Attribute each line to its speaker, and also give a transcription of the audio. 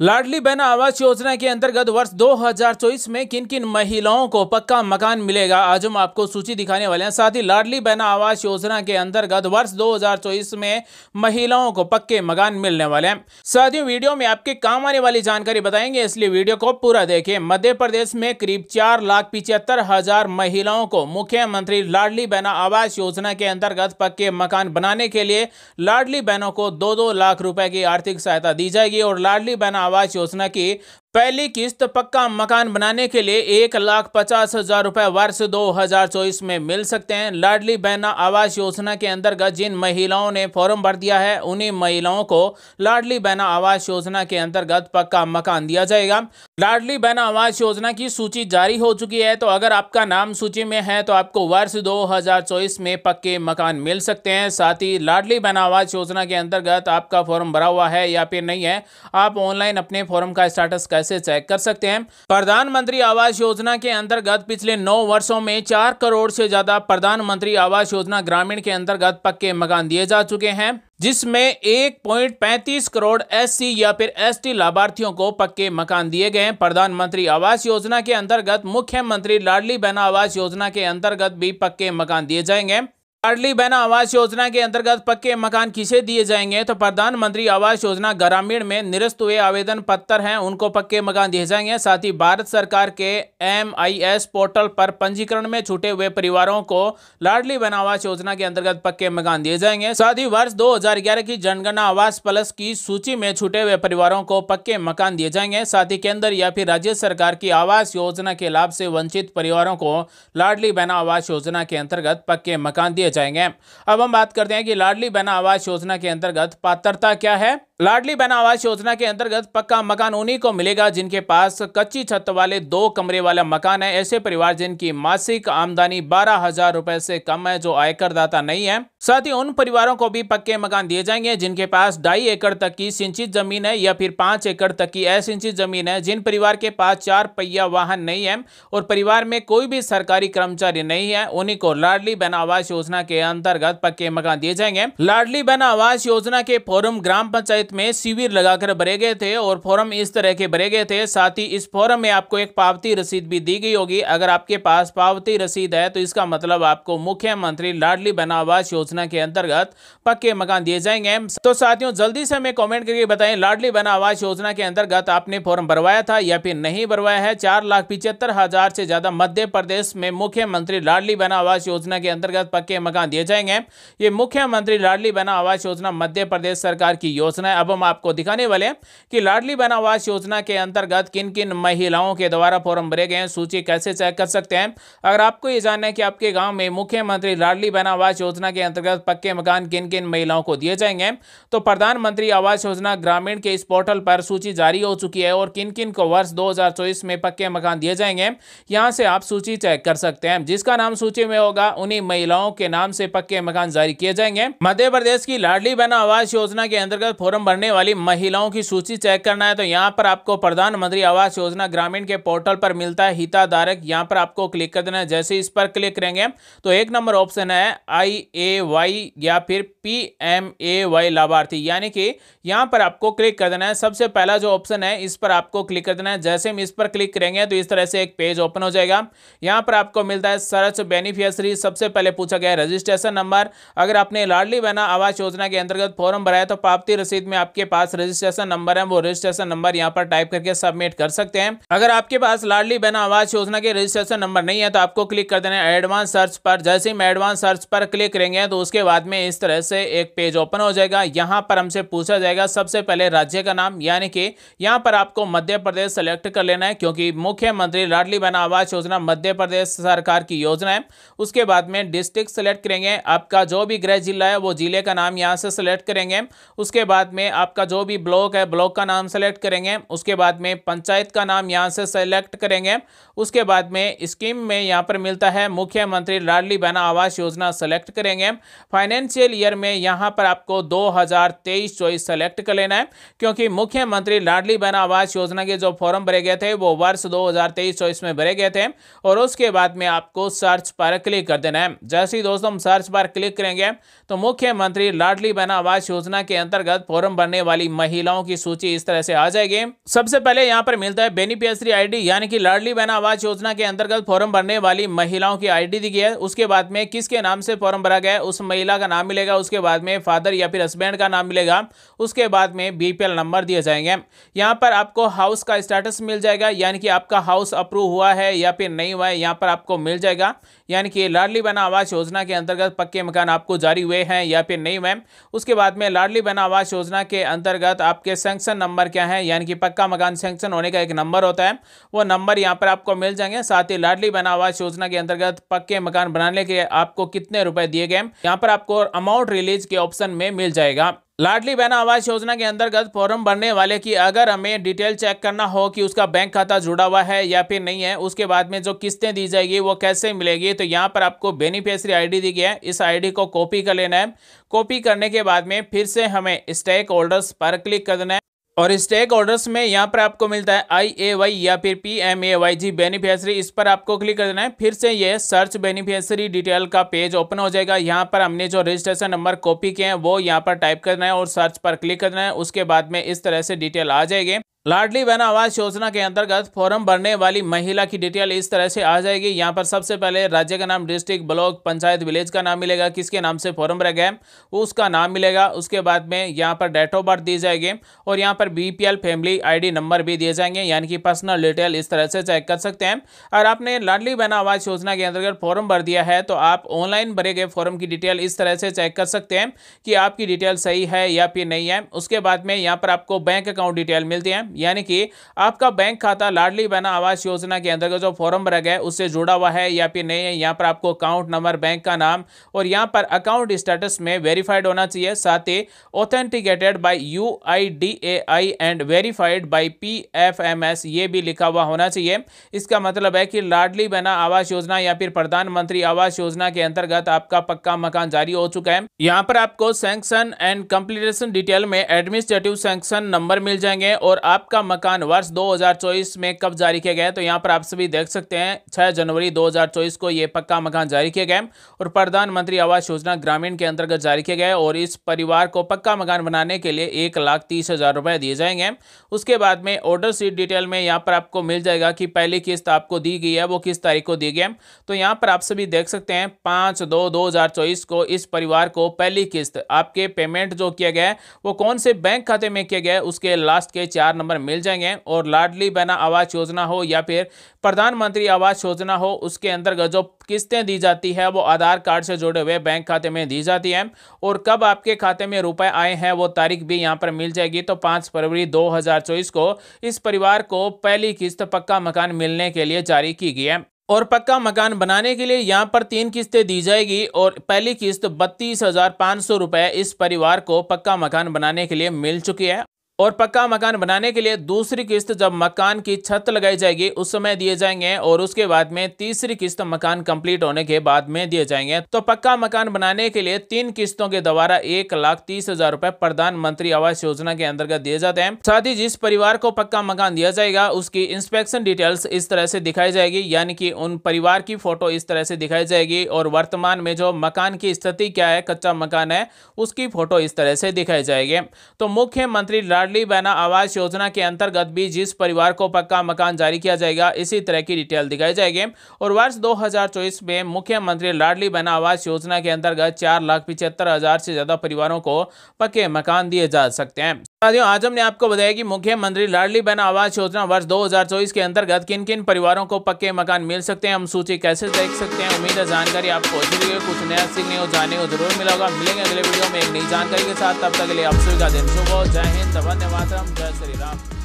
Speaker 1: लाडली बहना आवास योजना के अंतर्गत वर्ष 2024 में किन किन महिलाओं को पक्का मकान मिलेगा आज हम आपको सूची दिखाने वाले हैं साथ ही लाडली बहना आवास योजना के अंतर्गत वर्ष 2024 में महिलाओं को पक्के मकान मिलने वाले हैं साथ ही वीडियो में आपके काम आने वाली जानकारी बताएंगे इसलिए वीडियो को पूरा देखें मध्य प्रदेश में करीब चार लाख पिचहत्तर हजार महिलाओं को मुख्यमंत्री लाडली बहना आवास योजना के अंतर्गत पक्के मकान बनाने के लिए लाडली बहनों को दो दो लाख रुपए की आर्थिक सहायता दी जाएगी और लाडली बहना आवास योजना के पहली किस्त पक्का मकान बनाने के लिए एक लाख पचास हजार रुपए वर्ष 2024 में मिल सकते हैं लाडली बहना आवास योजना के अंतर्गत जिन महिलाओं ने फॉर्म भर दिया है उन्हीं महिलाओं को लाडली बहना आवास योजना के अंतर्गत पक्का मकान दिया जाएगा लाडली बहना आवास योजना की सूची जारी हो चुकी है तो अगर आपका नाम सूची में है तो आपको वर्ष दो में पक्के मकान मिल सकते हैं साथ ही लाडली बहना आवास योजना के अंतर्गत आपका फॉर्म भरा हुआ है या फिर नहीं है आप ऑनलाइन अपने फॉर्म का स्टाटस कैसे से चेक कर सकते हैं प्रधानमंत्री आवास योजना के अंतर्गत पिछले नौ वर्षों में चार करोड़ से ज्यादा प्रधानमंत्री आवास योजना ग्रामीण के अंतर्गत पक्के मकान दिए जा चुके हैं जिसमें पैंतीस करोड़ एससी या फिर एसटी लाभार्थियों को पक्के मकान दिए गए प्रधानमंत्री आवास योजना के अंतर्गत मुख्यमंत्री लाडली बहना आवास योजना के अंतर्गत भी पक्के मकान दिए जाएंगे लाडली बहना आवास योजना के अंतर्गत पक्के मकान किसे दिए जाएंगे तो प्रधानमंत्री आवास योजना ग्रामीण में निरस्त हुए आवेदन पत्र हैं उनको पक्के मकान दिए जाएंगे साथ ही भारत सरकार के एमआईएस पोर्टल पर पंजीकरण में छूटे हुए परिवारों को लाडली बहना आवास योजना के अंतर्गत पक्के मकान दिए जाएंगे साथ ही वर्ष दो की जनगणना आवास प्लस की सूची में छूटे हुए परिवारों को पक्के मकान दिए जाएंगे साथ ही केंद्र या फिर राज्य सरकार की आवास योजना के लाभ से वंचित परिवारों को लाडली बहना आवास योजना के अंतर्गत पक्के मकान दिए जाएंगे अब हम बात करते हैं कि लाडली बहना आवास योजना के अंतर्गत पात्रता क्या है लाडली बहना आवास योजना के अंतर्गत पक्का मकान उन्हीं को मिलेगा जिनके पास कच्ची छत वाले दो कमरे वाला मकान है ऐसे परिवार जिनकी मासिक आमदनी बारह हजार रूपए से कम है जो आयकर दाता नहीं है साथ ही उन परिवारों को भी पक्के मकान दिए जाएंगे जिनके पास ढाई एकड़ तक की सिंचित जमीन है या फिर पांच एकड़ तक की असिंचित जमीन है जिन परिवार के पास चार पहिया वाहन नहीं है और परिवार में कोई भी सरकारी कर्मचारी नहीं है उन्हीं को लाडली बहना आवास योजना के अंतर्गत पक्के मकान दिए जाएंगे लाडली बहना आवास योजना के फोरम ग्राम पंचायत में शिविर लगाकर भरे गए थे और फॉर्म इस तरह के भरे गए थे साथ ही इस फॉर्म में आपको एक पावती रसीद भी दी गई होगी अगर आपके पास पावती रसीद है तो इसका मतलब आपको मुख्यमंत्री लाडली बना आवास योजना के अंतर्गत पक्के मकान दिए जाएंगे तो साथियों जल्दी से हमें कॉमेंट करके बताएं लाडली बना आवास योजना के अंतर्गत आपने फॉर्म भरवाया था या फिर नहीं भरवाया है चार लाख पिछहत्तर हजार से ज्यादा मध्य प्रदेश में मुख्यमंत्री लाडली बना आवास योजना के अंतर्गत पक्के मकान दिए जाएंगे ये मुख्यमंत्री लाडली बना आवास योजना मध्य प्रदेश सरकार की योजना है अब हम आपको दिखाने वाले हैं कि लाडली बहन आवास योजना के अंतर्गत किन किन महिलाओं के द्वारा फॉर्म भरे गए हैं सूची कैसे चेक कर सकते हैं अगर आपको ये जानना है कि आपके गाँव में मुख्यमंत्री लाडली बहन आवास योजना के अंतर्गत पक्के मकान किन किन महिलाओं को दिए जाएंगे तो प्रधानमंत्री आवास योजना ग्रामीण के इस पोर्टल पर सूची जारी हो चुकी है और किन किन को वर्ष दो में पक्के मकान दिए जाएंगे यहाँ से आप सूची चेक कर सकते हैं जिसका नाम सूची में होगा उन्हीं महिलाओं के नाम से पक्के मकान जारी किए जाएंगे मध्य प्रदेश की लाडली बहना आवास योजना के अंतर्गत फॉर्म फॉर्म वाली महिलाओं की सूची चेक करना है तो यहाँ पर आपको प्रधानमंत्री आवास योजना ग्रामीण के पोर्टल पर मिलता है हिताधारक यहाँ पर आपको क्लिक कर देना है जैसे इस पर क्लिक करेंगे तो एक नंबर ऑप्शन है आई ए वाई या फिर पी एम ए वाई लाभार्थी यानी कि यहाँ पर आपको क्लिक कर देना है सबसे पहला जो ऑप्शन है इस पर आपको क्लिक कर देना है जैसे हम इस पर क्लिक करेंगे तो इस तरह से एक पेज ओपन हो जाएगा यहाँ पर आपको मिलता है सर्च बेनिफिशरी सबसे पहले पूछा गया रजिस्ट्रेशन नंबर अगर आपने लाडली बहना आवास योजना के अंतर्गत फॉर्म भराया तो प्राप्ति रसीद में आपके पास रजिस्ट्रेशन नंबर है वो रजिस्ट्रेशन नंबर यहाँ पर टाइप करके सबमिट कर सकते हैं अगर आपके पास लाडली बहना आवास योजना के रजिस्ट्रेशन नंबर नहीं है तो आपको क्लिक कर देना है एडवांस सर्च पर जैसे ही एडवांस सर्च पर क्लिक करेंगे तो उसके बाद में इस तरह से एक पेज ओपन हो जाएगा यहाँ पर हमसे पूछा जाएगा सबसे पहले राज्य का नाम यानी कि यहाँ पर आपको मध्य प्रदेश सेलेक्ट कर लेना है क्योंकि मुख्यमंत्री लाडली बहना आवास योजना मध्य प्रदेश सरकार की योजना है उसके बाद में डिस्ट्रिक्ट सेलेक्ट करेंगे आपका जो भी गृह जिला है वो जिले का नाम यहाँ से सेलेक्ट करेंगे उसके बाद में में आपका जो भी ब्लॉक है ब्लॉक का नाम सेलेक्ट करेंगे उसके बाद में पंचायत का नाम यहाँ से सेलेक्ट करेंगे उसके बाद में स्कीम में यहाँ पर मिलता है मुख्यमंत्री लाडली बहना आवास योजना सेलेक्ट करेंगे फाइनेंशियल ईयर में यहाँ पर आपको दो हज़ार तेईस चौबीस सेलेक्ट कर लेना है क्योंकि मुख्यमंत्री लाडली बहना आवास योजना के जो फॉर्म भरे गए थे वो वर्ष दो हज़ार तेईस चौबीस में भरे गए थे और उसके बाद में आपको सर्च पर क्लिक कर देना है जैसे ही दोस्तों हम सर्च पर क्लिक करेंगे तो मुख्यमंत्री लाडली बहना आवास योजना के अंतर्गत फॉर्म बनने वाली महिलाओं की सूची इस तरह से आ जाएगी सबसे पहले यहाँ पर मिलता है बेनिफिशरी आईडी यानी कि लाडली बहना आवास योजना के अंतर्गत फॉर्म भरने वाली महिलाओं की आईडी दी गई है उसके बाद में किसके नाम से फॉर्म भरा गया उस महिला का नाम मिलेगा उसके बाद में फादर या फिर हस्बैंड का नाम मिलेगा उसके बाद में बीपीएल नंबर दिए जाएंगे यहाँ पर आपको हाउस का स्टेटस मिल जाएगा यानी कि आपका हाउस अप्रूव हुआ है या फिर नहीं हुआ है यहाँ पर आपको मिल जाएगा यानी कि लाडली बहना आवास योजना के अंतर्गत पक्के मकान आपको जारी हुए हैं या फिर नहीं मैम उसके बाद में लाडली बहना आवास योजना के अंतर्गत आपके सेंक्शन नंबर क्या है यानी कि पक्का मकान सेंक्शन होने का एक नंबर होता है वो नंबर यहाँ पर आपको मिल जाएंगे साथ ही लाडली बहना आवास योजना के अंतर्गत पक्के मकान बनाने के आपको कितने रुपए दिए गए यहाँ पर आपको अमाउंट रिलीज के ऑप्शन में मिल जाएगा लाडली बहना आवास योजना के अंतर्गत फॉर्म भरने वाले की अगर हमें डिटेल चेक करना हो कि उसका बैंक खाता जुड़ा हुआ है या फिर नहीं है उसके बाद में जो किस्तें दी जाएगी वो कैसे मिलेगी तो यहाँ पर आपको बेनिफिशरी आईडी दी गई है इस आईडी को कॉपी कर लेना है कॉपी करने के बाद में फिर से हमें स्टेक होल्डर्स पर क्लिक कर देना है और स्टेक ऑर्डर्स में यहाँ पर आपको मिलता है आई ए वाई या फिर P M A Y G beneficiary इस पर आपको क्लिक कर देना है फिर से ये सर्च बेनिफिशरी डिटेल का पेज ओपन हो जाएगा यहाँ पर हमने जो रजिस्ट्रेशन नंबर कॉपी किए हैं वो यहाँ पर टाइप करना है और सर्च पर क्लिक करना है उसके बाद में इस तरह से डिटेल आ जाएगी लाडली बहना आवास योजना के अंतर्गत फॉर्म भरने वाली महिला की डिटेल इस तरह से आ जाएगी यहाँ पर सबसे पहले राज्य का नाम डिस्ट्रिक्ट ब्लॉक पंचायत विलेज का नाम मिलेगा किसके नाम से फॉर्म भरा गया उसका नाम मिलेगा उसके बाद में यहाँ पर डेट ऑफ बर्थ दी जाएगी और यहाँ पर बीपीएल फैमिली आईडी नंबर भी दिए जाएंगे यानी कि पर्सनल डिटेल इस तरह से चेक कर सकते हैं और आपने लाडली बहना आवास योजना के अंतर्गत फॉर्म भर दिया है तो आप ऑनलाइन भरे गए फॉर्म की डिटेल इस तरह से चेक कर सकते हैं कि आपकी डिटेल सही है या फिर नहीं है उसके बाद में यहाँ पर आपको बैंक अकाउंट डिटेल मिलती है यानी कि आपका बैंक खाता लाडली बहना आवास योजना के अंतर्गत जो फॉर्म भरा गया है उससे जुड़ा हुआ है या फिर नहीं है यहाँ पर आपको अकाउंट नंबर बैंक का नाम और यहाँ पर अकाउंट स्टेटस में वेरीफाइड होना चाहिए साथ ही authenticated by U I and verified by P F M S ये भी लिखा हुआ होना चाहिए इसका मतलब है कि लाडली बहना आवास योजना या फिर प्रधानमंत्री आवास योजना के अंतर्गत आपका पक्का मकान जारी हो चुका है यहाँ पर आपको सैंक्शन एंड कंप्लीटेशन डिटेल में एडमिनिस्ट्रेटिव सैंक्शन नंबर मिल जाएंगे और आप आपका मकान वर्ष 2024 में कब जारी किया गया है तो यहाँ पर आप सभी देख सकते हैं 6 जनवरी 2024 को ये पक्का मकान जारी किया गया और प्रधानमंत्री आवास योजना ग्रामीण के अंतर्गत जारी किया गया और इस परिवार को पक्का मकान बनाने के लिए एक लाख तीस हज़ार रुपये दिए जाएंगे उसके बाद में ऑर्डर सीट डिटेल में यहाँ पर आपको मिल जाएगा कि पहली किस्त आपको दी गई है वो किस तारीख को दी गई है तो यहाँ पर आप सभी देख सकते हैं पाँच दो दो को इस परिवार को पहली किस्त आपके पेमेंट जो किया गया है वो कौन से बैंक खाते में किया गया है उसके लास्ट के चार नंबर नंबर मिल जाएंगे और लाडली बहना आवास योजना हो या फिर प्रधानमंत्री आवास योजना हो उसके अंतर्गत जो किस्तें दी जाती है वो आधार कार्ड से जुड़े हुए बैंक खाते में दी जाती है और कब आपके खाते में रुपए आए हैं वो तारीख भी यहाँ पर मिल जाएगी तो पाँच फरवरी दो को इस परिवार को पहली किस्त पक्का मकान मिलने के लिए जारी की गई है और पक्का मकान बनाने के लिए यहाँ पर तीन किस्तें दी जाएगी और पहली किस्त बत्तीस हज़ार पाँच सौ रुपये इस परिवार को पक्का मकान बनाने के लिए मिल चुकी है और पक्का मकान बनाने के लिए दूसरी किस्त जब मकान की छत लगाई जाएगी उस समय दिए जाएंगे और उसके बाद में तीसरी किस्त मकान कंप्लीट होने के बाद में दिए जाएंगे तो पक्का मकान बनाने के लिए तीन किस्तों के द्वारा एक लाख तीस हजार रूपए प्रधानमंत्री आवास योजना के अंतर्गत दिए जाते हैं साथ ही जिस परिवार को पक्का मकान दिया जाएगा उसकी इंस्पेक्शन डिटेल्स इस तरह से दिखाई जाएगी यानी की उन परिवार की फोटो इस तरह से दिखाई जाएगी और वर्तमान में जो मकान की स्थिति क्या है कच्चा मकान है उसकी फोटो इस तरह से दिखाई जाएगी तो मुख्यमंत्री लाडली बहना आवास योजना के अंतर्गत भी जिस परिवार को पक्का मकान जारी किया जाएगा इसी तरह की डिटेल दिखाई जाएगी और वर्ष दो में मुख्यमंत्री लाडली बहना आवास योजना के अंतर्गत चार लाख पिछहत्तर हज़ार से ज़्यादा परिवारों को पक्के मकान दिए जा सकते हैं साथियों आज हमने आपको बताया कि मुख्यमंत्री लाडली बहन आवास योजना वर्ष 2024 के अंतर्गत किन किन परिवारों को पक्के मकान मिल सकते हैं हम सूची कैसे देख सकते हैं उम्मीद है जानकारी आपको अच्छी लगी कुछ नया सीखने और जानने को जरूर मिला होगा मिलेंगे अगले वीडियो में एक नई जानकारी के साथ तब तक के लिए आप सभी का दिन शुभ हो जय हिंद धन्यवाद जय श्री राम